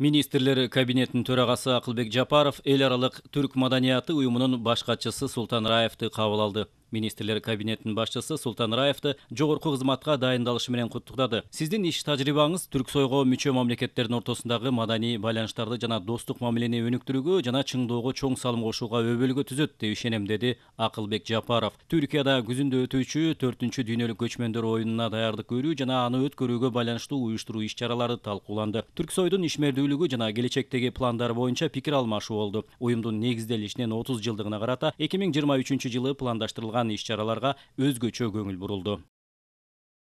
министрлер кабинетінің төрағасы Ақылбек жапаров эл аралык түрк маданияты ұйымының баш катчысы султан раевты қабыл алды министрлер кабинетинин башчысы раевты жогорку кызматка дайындалышы менен куттуктады сиздин иш тажрыйбаңыз түрк сойго мүчө мамлекеттердин ортосундагы маданий байланыштарды жана достук мамилени өнүктүрүүгө жана чыңдоого чоң салым кошууга өбөлгө түзөт деп ишенем деди акылбек жапаров түркияда күзүндө өтүүчү төртүнчү дүйнөлүк көчмөндөр оюнуна даярдык көрүү жана аны өткөрүүгө байланыштуу уюштуруу иш чаралары талкууланды түрксойдун ишмердүүлүгү жана келечектеги пландары боюнча пикир алмашуу болду уюмдун негизделишинин отуз жылдыгына карата эки миң жыйырма үчүнчү жылы пландаштырылган жасалған іс шараларға өзгөчө көңіл бұрылды